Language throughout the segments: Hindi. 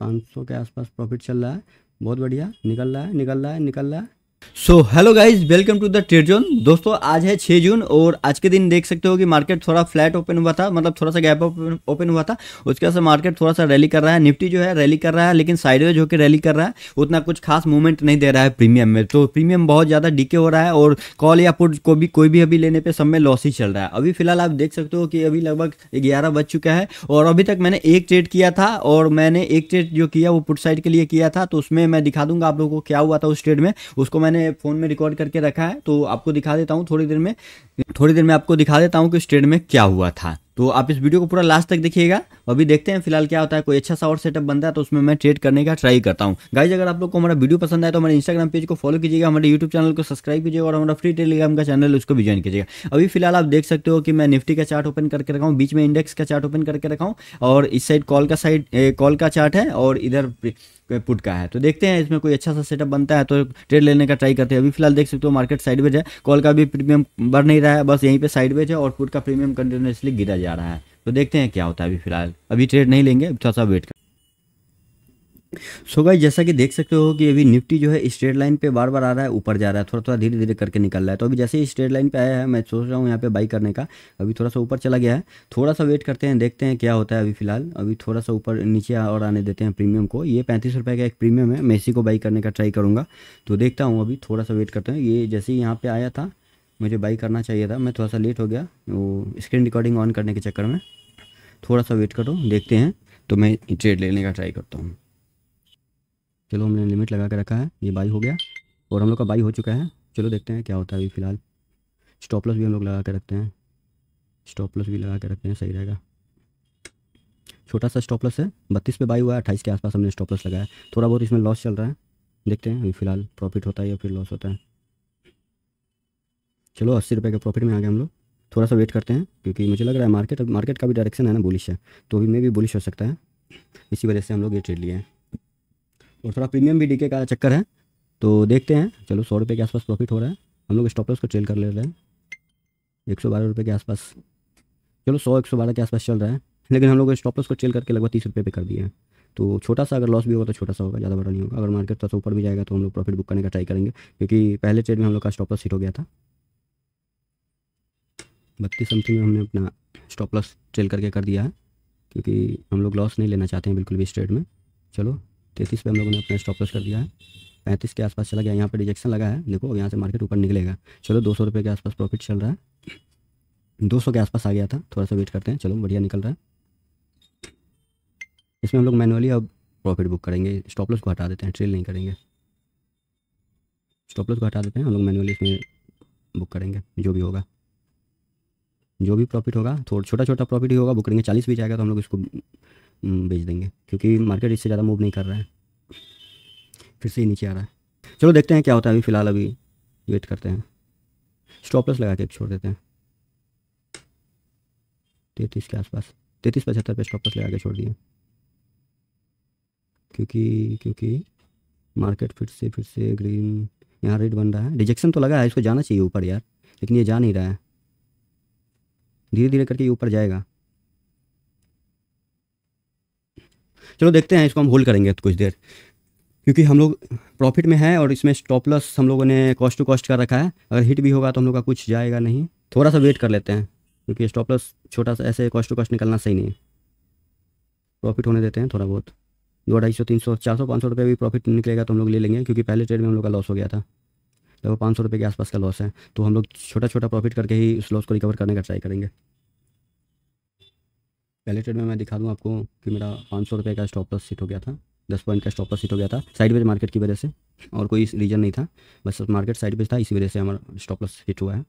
पाँच सौ के आसपास प्रॉफिट चल रहा है बहुत बढ़िया निकल रहा है निकल रहा है निकल रहा है so hello guys welcome to the trade zone दोस्तों आज है 6 जून और आज के दिन देख सकते हो कि मार्केट थोड़ा फ्लैट ओपन हुआ था मतलब थोड़ा सा गैप ओपन हुआ था उसके बाद मार्केट थोड़ा सा रैली कर रहा है निफ्टी जो है रैली कर रहा है लेकिन साइडवेज होकर रैली कर रहा है उतना कुछ खास मूवमेंट नहीं दे रहा है प्रीमियम में तो प्रीमियम बहुत ज़्यादा डीके हो रहा है और कॉल या पुट को भी कोई भी अभी लेने पर सब में लॉस ही चल रहा है अभी फिलहाल आप देख सकते हो कि अभी लगभग ग्यारह बज चुका है और अभी तक मैंने एक ट्रेड किया था और मैंने एक ट्रेड जो किया वो पुट साइड के लिए किया था तो उसमें मैं दिखा दूंगा आप लोगों को क्या हुआ था उस ट्रेड में उसको मैंने मैंने फ़ोन में रिकॉर्ड करके रखा है तो आपको दिखा देता हूँ थोड़ी देर में थोड़ी देर में आपको दिखा देता हूँ कि उस ट्रेड में क्या हुआ था तो आप इस वीडियो को पूरा लास्ट तक देखिएगा अभी देखते हैं फिलहाल क्या होता है कोई अच्छा सा और सेटअप बनता है तो उसमें मैं ट्रेड करने का ट्राई करता हूँ गाइज अगर आप लोग को हमारा वीडियो पसंद आए तो हमारे इंस्टाग्राम पेज को फॉलो कीजिएगा हमारे यूट्यूब चैनल को सब्सक्राइब कीजिएगा और हमारा फ्री टेलीग्राम का चैनल उसको भी ज्वाइन कीजिएगा अभी फिलहाल आप देख सकते हो कि मैं निफ्टी का चार्ट ओपन करके रखा हूँ बीच में इंडेक्स का चार्ट ओपन करके रखा हूँ और इस साइड कॉल का साइड कॉल का चार्ट है और इधर पुट का है तो देखते हैं इसमें कोई अच्छा सा सेटअप बनता है तो ट्रेड लेने का ट्राई करते हैं अभी फिलहाल देख सकते हो मार्केट साइडवेज है कॉल का भी प्रीमियम बढ़ नहीं रहा है बस यहीं पे साइडवेज है और पुट का प्रीमियम कंटिन्यूसली गिरा जाए जा रहा है तो देखते हैं क्या होता है अभी फिलहाल अभी ट्रेड नहीं लेंगे थोड़ा सा वेट कर सो so गाइस जैसा कि देख सकते हो कि अभी निफ्टी जो है स्ट्रेट लाइन पे बार बार आ रहा है ऊपर जा रहा है थोड़ा थोड़ा धीरे धीरे करके निकल रहा है तो अभी जैसे ही स्ट्रेट लाइन पे आया है मैं सोच रहा हूँ यहाँ पे बाई करने का अभी थोड़ा सा ऊपर चला गया है थोड़ा सा वेट करते हैं देखते हैं क्या होता है अभी फिलहाल अभी थोड़ा सा ऊपर नीचे और आने देते हैं प्रीमियम को ये पैंतीस रुपये का एक प्रीमियम है मैं इसी को बाई करने का ट्राई करूँगा तो देखता हूँ अभी थोड़ा सा वेट करते हैं ये जैसे ही यहाँ पर आया था मुझे बाई करना चाहिए था मैं थोड़ा सा लेट हो गया वो स्क्रीन रिकॉर्डिंग ऑन करने के चक्कर में थोड़ा सा वेट करो देखते हैं तो मैं ट्रेड लेने का ट्राई करता हूँ चलो हमने लिमिट लगा के रखा है ये बाई हो गया और हम लोग का बाई हो चुका है चलो देखते हैं क्या होता है अभी फ़िलहाल स्टॉप लॉस भी हम लोग लगा के रखते हैं स्टॉप लॉस भी लगा के रखते हैं सही रहेगा छोटा सा स्टॉप लॉस है बत्तीस पे बाई हुआ है अट्ठाईस के आसपास हमने स्टॉप लॉस लगाया थोड़ा बहुत इसमें लॉस चल रहा है देखते हैं अभी फ़िलहाल प्रॉफिट होता है या फिर लॉस होता है चलो अस्सी रुपये के प्रॉफिट में आ गए हम लोग थोड़ा सा वेट करते हैं क्योंकि मुझे लग रहा है मार्केट मार्केट का भी डायरेक्शन है ना बुलिश है तो अभी मे भी बुलिश हो सकता है इसी वजह से हम लोग ये ट्रेड लिए हैं और थोड़ा प्रीमियम भी डीके का चक्कर है तो देखते हैं चलो सौ रुपये के आसपास प्रॉफिट हो रहा है हम लोग स्टॉपलॉस को ट्रेल कर ले रहे हैं एक सौ बारह रुपये के आसपास चलो सौ एक सौ बारह के आसपास चल रहा है लेकिन हम लोग स्टॉपलॉस को ट्रेल करके लगभग तीस रुपये पे कर दिए हैं तो छोटा सा अगर लॉस भी होगा तो छोटा सा होगा ज़्यादा बड़ा नहीं होगा अगर मार्केट थोड़ा सा ऊपर भी जाएगा तो हम लोग प्रॉफिट बुक करने का ट्राई करेंगे क्योंकि पहले ट्रेड में हम लोग का स्टॉपलॉस हिट हो गया था बत्तीस समथिंग में हमने अपना स्टॉप लॉस ट्रेल करके कर दिया है क्योंकि हम लोग लॉस नहीं लेना चाहते हैं बिल्कुल भी स्ट्रेट में चलो तैंतीस पे हम लोगों ने अपना स्टॉप लॉस कर दिया है पैंतीस के आसपास चला गया यहाँ पर रिजेक्शन लगा है देखो यहाँ से मार्केट ऊपर निकलेगा चलो दो सौ के आसपास प्रॉफिट चल रहा है दो सौ के आसपास आ गया था थोड़ा सा वेट करते हैं चलो बढ़िया निकल रहा है इसमें हम लोग मैनुअली अब प्रॉफिट बुक करेंगे स्टॉप लॉस को हटा देते हैं ट्रेल नहीं करेंगे स्टॉप लॉस को हटा देते हैं हम लोग मैनुअली इसमें बुक करेंगे जो भी होगा जो भी प्रॉफिट होगा थोड़ा छोटा छोटा प्रॉफिट ही होगा बुक करेंगे चालीस भी जाएगा तो हम लोग इसको हम्म, बेच देंगे क्योंकि मार्केट इससे ज़्यादा मूव नहीं कर रहा है फिर से ही नीचे आ रहा है चलो देखते हैं क्या होता है अभी फ़िलहाल अभी वेट करते हैं स्टॉप लॉस लगा के छोड़ देते हैं तैतीस के आसपास तैतीस पचहत्तर पे स्टॉप लॉस लगा के छोड़ दिए क्योंकि क्योंकि मार्केट फिर से फिर से ग्रीन यहाँ रेड बन रहा है रिजेक्शन तो लगा है इसको जाना चाहिए ऊपर यार लेकिन ये जा नहीं रहा है धीरे धीरे करके ये ऊपर जाएगा चलो देखते हैं इसको हम होल्ड करेंगे कुछ देर क्योंकि हम लोग प्रॉफिट में है और इसमें स्टॉप लॉस हम लोगों ने कॉस्ट टू कॉस्ट कर रखा है अगर हिट भी होगा तो हम लोग का कुछ जाएगा नहीं थोड़ा सा वेट कर लेते हैं क्योंकि स्टॉप लॉस छोटा सा ऐसे कॉस्ट टू कॉस्ट निकलना सही नहीं है प्रॉफिट होने देते हैं थोड़ा बहुत दो ढाई सौ तीन सौ चार सौ पाँच सौ रुपये भी प्रॉफिट निकलेगा तो हम लोग ले लेंगे क्योंकि पहले ट्रेड में हम लोग का लॉस हो गया था लगभग पाँच सौ रुपये के आसपास का लॉस है तो हम लोग छोटा छोटा प्रॉफिट करके ही उस लॉस को रिकवर करने का ट्राई करेंगे पहले ट्रेड में मैं दिखा दूँ आपको कि मेरा पाँच सौ रुपये का स्टॉप लॉस सीट हो गया था दस पॉइंट का स्टॉप लॉस हिट हो गया था साइडवेज मार्केट की वजह से और कोई रीज़न नहीं था बस मार्केट साइडवेज था इसी वजह से हमारा स्टॉप लॉस हिट हुआ है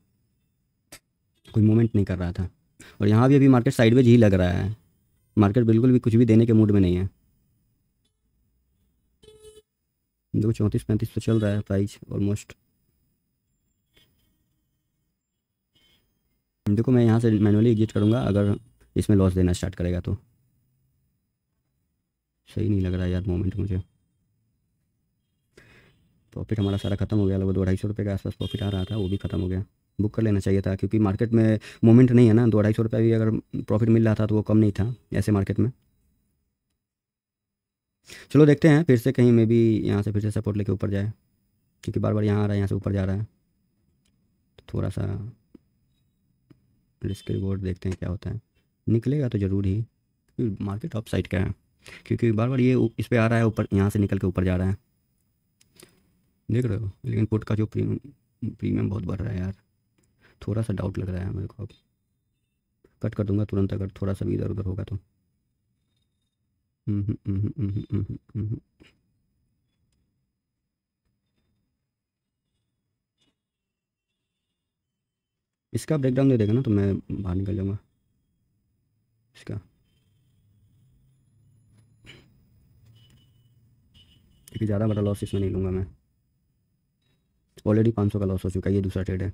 कोई मूवमेंट नहीं कर रहा था और यहाँ भी अभी मार्केट साइडवेज ही लग रहा है मार्केट बिल्कुल भी कुछ भी देने के मूड में नहीं है देखो चौंतीस पैंतीस तो चल रहा है प्राइस ऑलमोस्ट देखो मैं यहाँ से मैनुअली एग्जिट करूँगा अगर इसमें लॉस देना स्टार्ट करेगा तो सही नहीं लग रहा यार मोमेंट मुझे प्रॉफिट हमारा सारा खत्म हो गया लगभग दो ढाई सौ रुपये के आसपास प्रॉफिट आ रहा था वो भी खत्म हो गया बुक कर लेना चाहिए था क्योंकि मार्केट में मोमेंट नहीं है ना दो ढाई सौ रुपये भी अगर प्रॉफिट मिल रहा था तो वो कम नहीं था ऐसे मार्केट में चलो देखते हैं फिर से कहीं मे भी यहाँ से फिर से सपोर्ट लेके ऊपर जाए क्योंकि बार बार यहाँ आ रहा है यहाँ से ऊपर जा रहा है तो थोड़ा सा पहले इसके रिवॉर्ड देखते हैं क्या होता है निकलेगा तो ज़रूर ही क्योंकि मार्केट ऑफ साइड का है क्योंकि बार बार ये इस पर आ रहा है ऊपर यहाँ से निकल के ऊपर जा रहा है देख रहे हो लेकिन पुट का जो प्रीमियम प्रीमियम बहुत बढ़ रहा है यार थोड़ा सा डाउट लग रहा है मेरे को अब कट कर दूंगा तुरंत अगर थोड़ा सा भी इधर उधर होगा तो हम्म हम्म हम्म हम्म हम्म हम्म, हम्म, हम्म। इसका ब्रेकडाउन दे देगा ना तो मैं बाहर निकल जाऊँगा इसका क्योंकि ज़्यादा बड़ा लॉस इसमें नहीं लूँगा मैं ऑलरेडी पाँच सौ का लॉस हो चुका है ये दूसरा ट्रेड है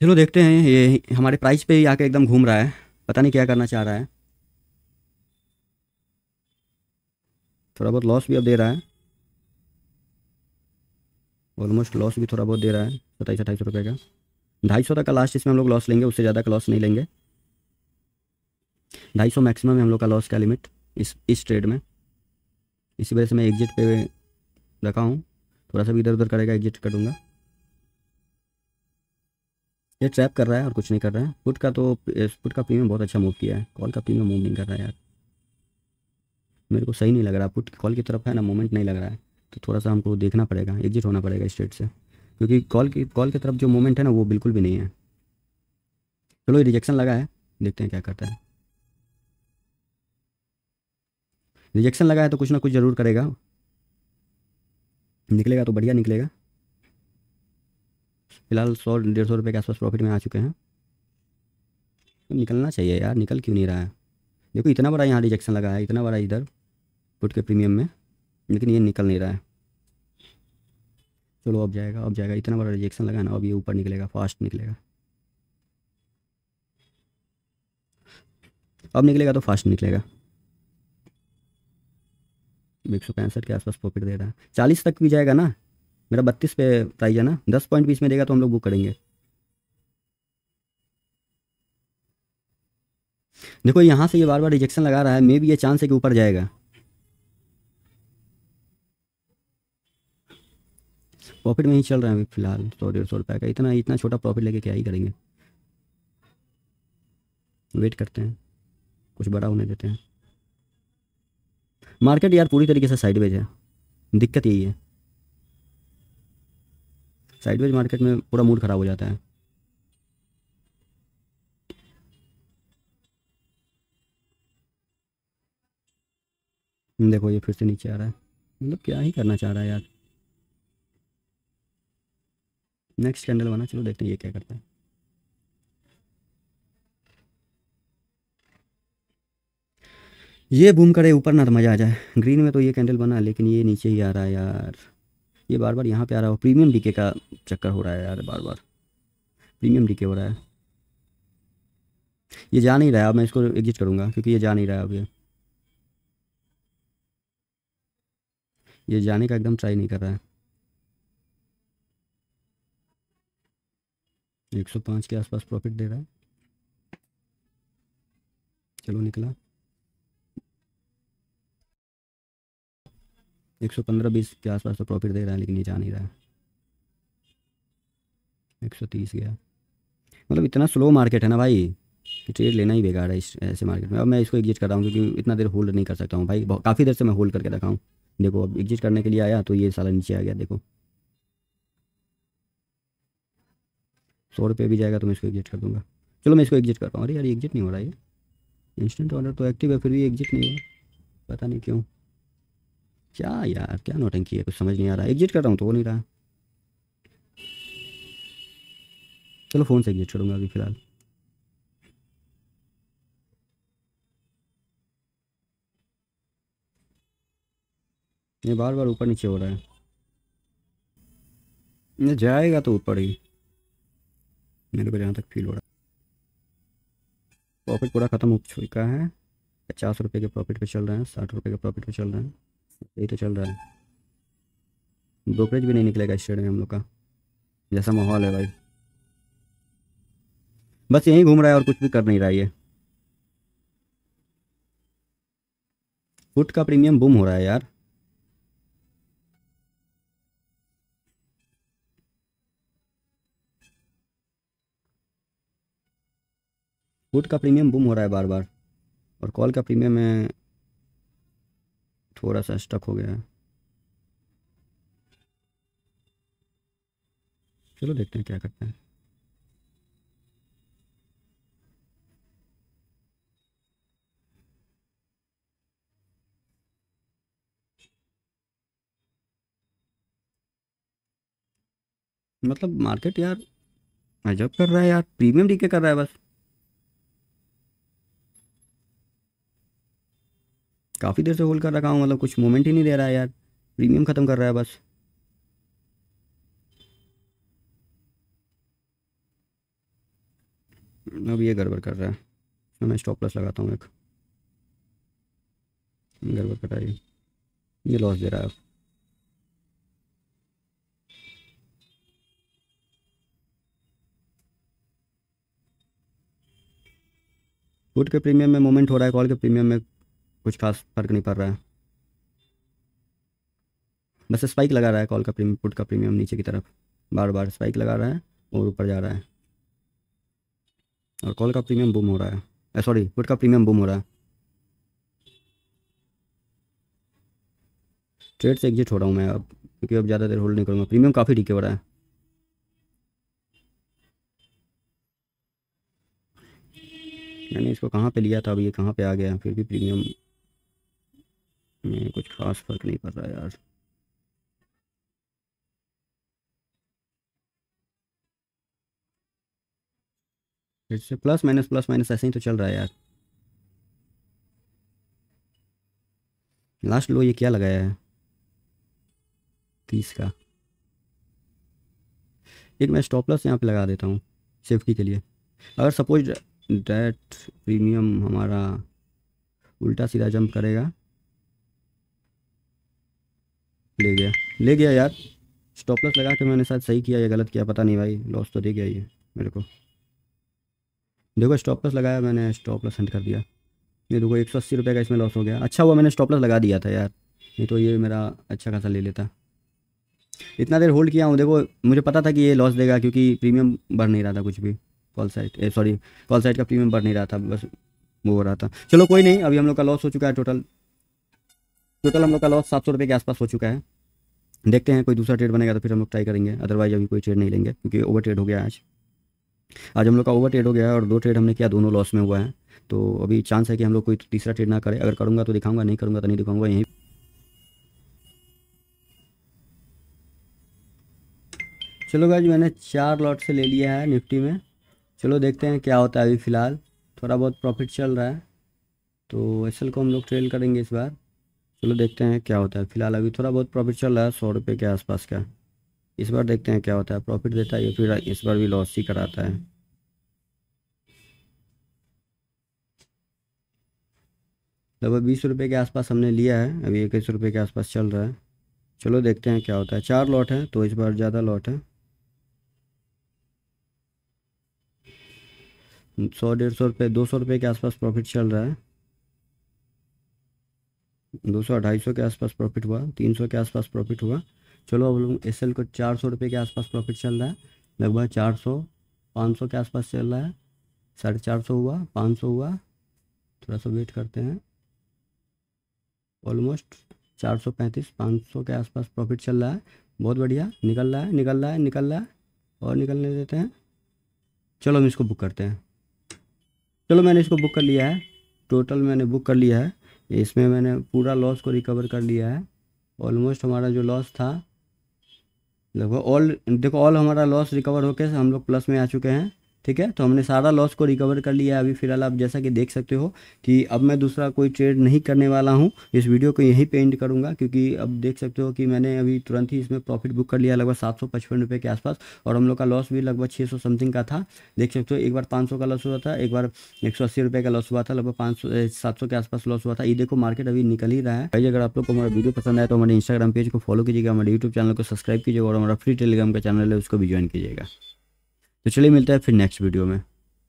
चलो देखते हैं ये हमारे प्राइस पे ही आके एकदम घूम रहा है पता नहीं क्या करना चाह रहा है थोड़ा बहुत लॉस भी अब दे रहा है ऑलमोस्ट लॉस भी थोड़ा बहुत दे रहा है सताईस अठाईस रुपये का ढाई सौ तक का लास्ट इसमें हम लोग लॉस लेंगे उससे ज़्यादा का लॉस नहीं लेंगे ढाई सौ मैक्सिमम है हम लोग का लॉस का लिमिट इस इस ट्रेड में इसी वजह से मैं एग्जिट पे रखा हूँ थोड़ा सा भी इधर उधर करेगा एग्जिट कर दूँगा ये ट्रैप कर रहा है और कुछ नहीं कर रहा है फुट का तो फुट का प्रीमियम बहुत अच्छा मूव किया है कॉल का प्रीमियम मूव नहीं कर रहा है यार मेरे को सही नहीं लग रहा फुट कॉल की तरफ है ना मूवमेंट नहीं लग रहा है तो थोड़ा सा हमको देखना पड़ेगा एग्जिट होना पड़ेगा स्टेट से क्योंकि कॉल की कॉल की तरफ जो मोमेंट है ना वो बिल्कुल भी नहीं है चलो ये रिजेक्शन लगा है देखते हैं क्या करता है रिजेक्शन लगा है तो कुछ ना कुछ ज़रूर करेगा निकलेगा तो बढ़िया निकलेगा फिलहाल सौ डेढ़ सौ रुपये के आसपास प्रॉफिट में आ चुके हैं तो निकलना चाहिए यार निकल क्यों नहीं रहा है देखो इतना बड़ा यहाँ रिजेक्शन लगा है इतना बड़ा इधर फुट के प्रीमियम में लेकिन ये निकल नहीं रहा है चलो अब जाएगा अब जाएगा इतना बड़ा रिजेक्शन लगा ना अब ये ऊपर निकलेगा फास्ट निकलेगा अब निकलेगा तो फास्ट निकलेगा एक सौ पैंसठ के आसपास प्रॉफिट दे रहा है चालीस तक भी जाएगा ना मेरा बत्तीस पे प्राइज है ना दस पॉइंट बीस में देगा तो हम लोग बुक करेंगे देखो यहाँ से ये बार बार रिजेक्शन लगा रहा है मे भी ये चांस है कि ऊपर जाएगा प्रॉफिट में ही चल रहा है फिलहाल सौ डेढ़ सौ रुपये का इतना इतना छोटा प्रॉफिट लेके क्या ही करेंगे वेट करते हैं कुछ बड़ा होने देते हैं मार्केट यार पूरी तरीके से साइडवेज है दिक्कत यही है साइडवेज मार्केट में पूरा मूड ख़राब हो जाता है देखो ये फिर से नीचे आ रहा है मतलब क्या ही करना चाह रहा है यार नेक्स्ट कैंडल बना चलो देखते हैं ये क्या करता है ये बूम करे ऊपर ना तो मज़ा आ जाए ग्रीन में तो ये कैंडल बना लेकिन ये नीचे ही आ रहा है यार ये बार बार यहाँ पे आ रहा है प्रीमियम डीके का चक्कर हो रहा है यार बार बार प्रीमियम डीके हो रहा है ये जा नहीं रहा है अब मैं इसको एग्जिट करूँगा क्योंकि ये जा नहीं रहा है अब ये ये जाने का एकदम ट्राई नहीं कर रहा है एक सौ पाँच के आसपास प्रॉफिट दे रहा है चलो निकला एक सौ पंद्रह बीस के आसपास तो प्रॉफिट दे रहा है लेकिन ये जा नहीं रहा है एक सौ तीस गया मतलब इतना स्लो मार्केट है ना भाई ट्रेड लेना ही बेकार है इस ऐसे मार्केट में अब मैं इसको एग्जिट कर रहा हूँ क्योंकि इतना देर होल्ड नहीं कर सकता हूँ भाई काफ़ी देर से मैं होल्ड करके रखा हूँ देखो अब एग्जिट करने के लिए आया तो ये सारा नीचे आ गया देखो सौ रुपये भी जाएगा तो मैं इसको एग्जिट कर दूँगा चलो मैं इसको एग्जिट कर हूँ अरे यार एग्जिट नहीं हो रहा है इंस्टेंट ऑर्डर तो एक्टिव है फिर भी एग्जिट नहीं है पता नहीं क्यों क्या यार क्या नोटंकी है कुछ समझ नहीं आ रहा एग्जिट कर रहा हूँ तो वो नहीं रहा चलो फ़ोन से एग्जिट करूँगा अभी फ़िलहाल ये बार बार ऊपर नीचे हो रहा है ये जाएगा तो ऊपर ही मेरे को जहाँ तक फील हो रहा है प्रॉफिट पूरा ख़त्म हो चुका है पचास रुपये के प्रॉफिट पे चल रहे हैं साठ रुपये के प्रॉफिट पे चल रहे हैं यही तो चल रहा है ब्रोकरेज भी नहीं निकलेगा इस शेयर में हम लोग का जैसा माहौल है भाई बस यहीं घूम रहा है और कुछ भी कर नहीं रहा है ये फुट का प्रीमियम बुम हो रहा है यार वुड का प्रीमियम बुम हो रहा है बार बार और कॉल का प्रीमियम में थोड़ा सा स्टक हो गया है चलो देखते हैं क्या करते हैं मतलब मार्केट यार अजब कर रहा है यार प्रीमियम डीके कर रहा है बस काफ़ी देर से होल्ड कर रखा हूँ मतलब कुछ मोमेंट ही नहीं दे रहा है यार प्रीमियम ख़त्म कर रहा है बस अब ये गड़बड़ कर रहा है मैं स्टॉप प्लस लगाता हूँ एक गड़बड़ कर रहा है ये ये लॉस दे रहा है अब फुट के प्रीमियम में मोमेंट हो रहा है कॉल के प्रीमियम में कुछ खास फर्क नहीं पड़ रहा है बस स्पाइक लगा रहा है कॉल का प्रीमियम पुट का प्रीमियम नीचे की तरफ बार बार स्पाइक लगा रहा है और ऊपर जा रहा है और कॉल का प्रीमियम बुम हो रहा है सॉरी पुट का प्रीमियम बुम हो रहा है ट्रेड से एग्जिट हो रहा हूँ मैं अब क्योंकि अब ज़्यादा देर होल्ड नहीं करूँगा प्रीमियम काफ़ी ठीक हो रहा है मैंने इसको कहाँ पे लिया था अब ये कहाँ पे आ गया फिर भी प्रीमियम भी कुछ खास फर्क नहीं पड़ रहा यार जैसे अच्छा, प्लस माइनस प्लस माइनस ऐसे ही तो चल रहा है यार लास्ट लो ये क्या लगाया है तीस का एक मैं स्टॉप लॉस यहाँ पे लगा देता हूँ सेफ्टी के लिए अगर सपोज डेट प्रीमियम हमारा उल्टा सीधा जंप करेगा ले गया ले गया यार स्टॉपलस लगा के मैंने शायद सही किया या गलत किया पता नहीं भाई लॉस तो दे गया ये मेरे को देखो स्टॉप लगाया मैंने स्टॉपलस हंड कर दिया ये देखो एक सौ अस्सी रुपये का इसमें लॉस हो गया अच्छा हुआ मैंने स्टॉपलस लगा दिया था यार नहीं तो ये मेरा अच्छा खासा ले लेता इतना देर होल्ड किया हूँ देखो मुझे पता था कि ये लॉस देगा क्योंकि प्रीमियम बढ़ नहीं रहा था कुछ भी call side sorry call side का प्रीमियम बढ़ नहीं रहा था बस वो हो रहा था चलो कोई नहीं अभी हम लोग का लॉस हो चुका है टोटल टोटल हम लोग का लॉस सात सौ रुपये के आसपास हो चुका है देखते हैं कोई दूसरा ट्रेड बनेगा तो फिर हम लोग ट्राई करेंगे अदरवाइज अभी कोई ट्रेड नहीं लेंगे क्योंकि ओवर ट्रेड हो गया आज आज हम लोग का ओवर ट्रेड हो गया और दो ट्रेड हमने किया दोनों लॉस में हुआ है तो अभी चांस है कि हम लोग कोई तीसरा ट्रेड ना करें अगर करूँगा तो दिखाऊंगा नहीं करूँगा तो नहीं दिखाऊंगा यहीं चलो भाई मैंने चार लॉट से ले लिया है निफ्टी में चलो देखते हैं क्या होता है अभी फ़िलहाल थोड़ा बहुत प्रॉफिट चल रहा है तो एस को हम लोग ट्रेल करेंगे इस बार चलो देखते हैं क्या होता है फिलहाल अभी थोड़ा बहुत प्रॉफिट चल रहा है सौ रुपये के आसपास का इस बार देखते हैं क्या होता है प्रॉफिट देता है या फिर इस बार भी लॉस ही कराता है लगभग बीस रुपये के आसपास हमने लिया है अभी इक्कीस रुपये के आसपास चल रहा है चलो देखते हैं क्या होता है चार लॉट है तो इस बार ज़्यादा लॉट है सौ डेढ़ सौ रुपये दो सौ रुपये के आसपास प्रॉफिट चल रहा है दो सौ अढ़ाई सौ के आसपास प्रॉफिट हुआ तीन सौ के आसपास प्रॉफिट हुआ चलो अब लोग एस को चार सौ रुपये के आसपास प्रॉफिट चल रहा है लगभग चार सौ पाँच सौ के आसपास चल रहा है साढ़े चार सौ हुआ पाँच सौ हुआ थोड़ा सा वेट करते हैं ऑलमोस्ट चार सौ पैंतीस पाँच सौ के आसपास प्रॉफिट चल रहा है बहुत बढ़िया निकल रहा है निकल रहा है निकल रहा है और निकलने देते हैं चलो हम इसको बुक करते हैं चलो मैंने इसको बुक कर लिया है टोटल मैंने बुक कर लिया है इसमें मैंने पूरा लॉस को रिकवर कर लिया है ऑलमोस्ट हमारा जो लॉस था लगभग ऑल देखो ऑल हमारा लॉस रिकवर होके हम लोग प्लस में आ चुके हैं ठीक है तो हमने सारा लॉस को रिकवर कर लिया है अभी फिलहाल आप जैसा कि देख सकते हो कि अब मैं दूसरा कोई ट्रेड नहीं करने वाला हूं इस वीडियो को यहीं पेंट करूंगा क्योंकि अब देख सकते हो कि मैंने अभी तुरंत ही इसमें प्रॉफिट बुक कर लिया लगभग सात सौ पचपन रुपये के आसपास और हम लोग का लॉस भी लगभग छः सौ समथिंग का था देख सकते हो एक बार पाँच सौ का लॉस हुआ था एक बार एक सौ अस्सी रुपये का लॉस हुआ था लगभग पाँच सौ सात सौ के आसपास लॉस हुआ था ये देखो मार्केट अभी निकल ही रहा है भाई अगर आप लोग को हमारा वीडियो पसंद आए तो हमारे इंस्टाग्राम पेज को फॉलो कीजिएगा हमारे यूट्यूब चैनल को सब्सक्राइब कीजिएगा और हमारा फ्री टेलीग्राम का चैनल है उसको भी ज्वाइन कीजिएगा तो चलिए मिलता है फिर नेक्स्ट वीडियो में